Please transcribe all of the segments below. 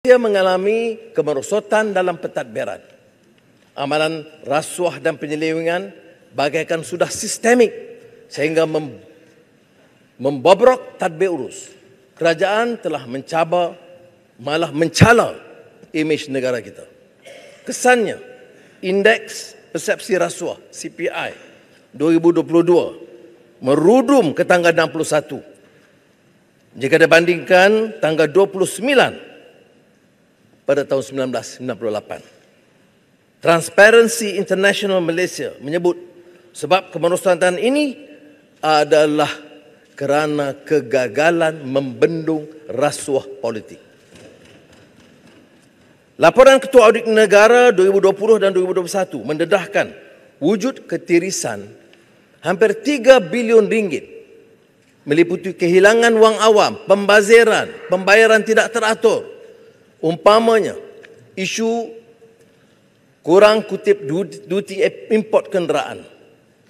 Dia mengalami kemerosotan dalam pentadbiran. Amalan rasuah dan penyelewengan bagaikan sudah sistemik sehingga mem membobrok tadbir urus. Kerajaan telah mencabar, malah mencala imej negara kita. Kesannya, Indeks Persepsi Rasuah, CPI, 2022 merudum ke tangga 61. Jika dibandingkan tangga 29 pada tahun 1998. Transparency International Malaysia menyebut sebab kemerosotan ini adalah kerana kegagalan membendung rasuah politik. Laporan Ketua Audit Negara 2020 dan 2021 mendedahkan wujud ketirisan hampir 3 bilion ringgit meliputi kehilangan wang awam, pembaziran, pembayaran tidak teratur, Umpamanya, isu kurang kutip duty import kenderaan.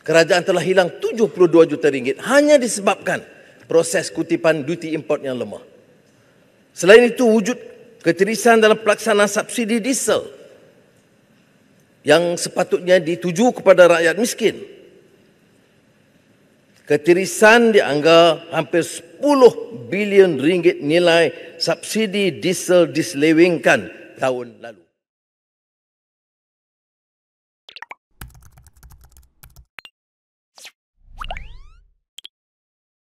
Kerajaan telah hilang 72 juta ringgit hanya disebabkan proses kutipan duty import yang lemah. Selain itu, wujud keterisan dalam pelaksanaan subsidi diesel yang sepatutnya dituju kepada rakyat miskin Ketirisan dianggap hampir 10 bilion ringgit nilai subsidi diesel diselewengkan tahun lalu.